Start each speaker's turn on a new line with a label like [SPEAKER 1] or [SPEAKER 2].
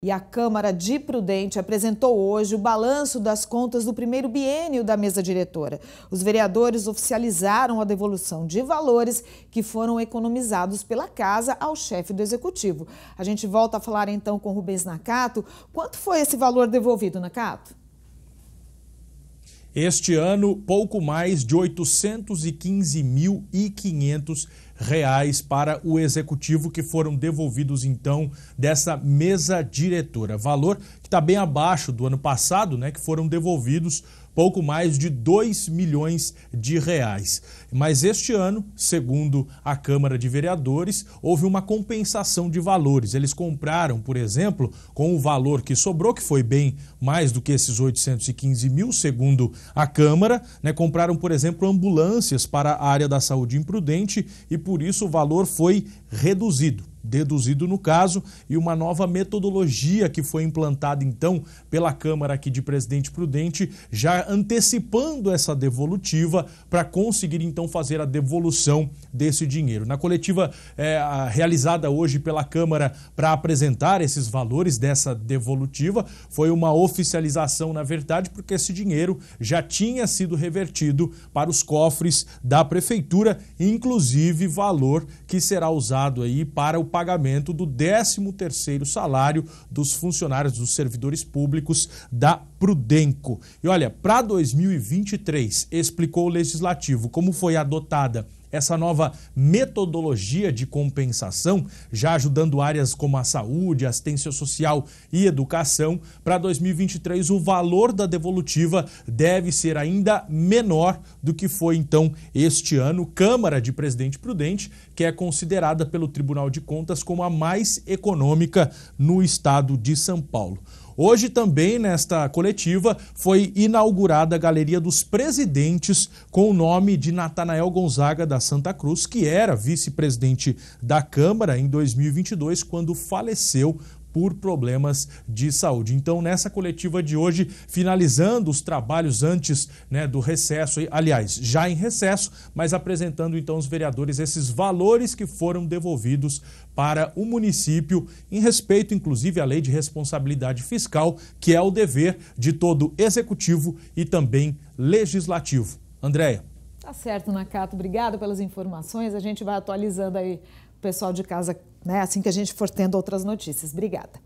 [SPEAKER 1] E a Câmara de Prudente apresentou hoje o balanço das contas do primeiro biênio da mesa diretora. Os vereadores oficializaram a devolução de valores que foram economizados pela casa ao chefe do executivo. A gente volta a falar então com Rubens Nakato. Quanto foi esse valor devolvido, Nakato?
[SPEAKER 2] Este ano, pouco mais de R$ 815.500 reais para o executivo que foram devolvidos então dessa mesa diretora. Valor que está bem abaixo do ano passado, né, que foram devolvidos pouco mais de 2 milhões de reais. Mas este ano, segundo a Câmara de Vereadores, houve uma compensação de valores. Eles compraram, por exemplo, com o valor que sobrou, que foi bem mais do que esses 815 mil, segundo a Câmara, né? compraram, por exemplo, ambulâncias para a área da saúde imprudente e por isso o valor foi reduzido deduzido no caso, e uma nova metodologia que foi implantada então pela Câmara aqui de Presidente Prudente, já antecipando essa devolutiva para conseguir então fazer a devolução desse dinheiro. Na coletiva é, realizada hoje pela Câmara para apresentar esses valores dessa devolutiva, foi uma oficialização, na verdade, porque esse dinheiro já tinha sido revertido para os cofres da Prefeitura, inclusive valor que será usado aí para o pagamento do 13º salário dos funcionários dos servidores públicos da Prudenco. E olha, para 2023, explicou o legislativo como foi adotada essa nova metodologia de compensação, já ajudando áreas como a saúde, assistência social e educação, para 2023 o valor da devolutiva deve ser ainda menor do que foi então este ano. Câmara de Presidente Prudente, que é considerada pelo Tribunal de Contas como a mais econômica no estado de São Paulo. Hoje também, nesta coletiva, foi inaugurada a Galeria dos Presidentes com o nome de Natanael Gonzaga da Santa Cruz, que era vice-presidente da Câmara em 2022, quando faleceu por problemas de saúde. Então, nessa coletiva de hoje, finalizando os trabalhos antes né, do recesso, aliás, já em recesso, mas apresentando então os vereadores esses valores que foram devolvidos para o município, em respeito inclusive à lei de responsabilidade fiscal, que é o dever de todo executivo e também legislativo. Andréia.
[SPEAKER 1] Tá certo, Nakato. Obrigado pelas informações. A gente vai atualizando aí pessoal de casa, né, assim que a gente for tendo outras notícias. Obrigada.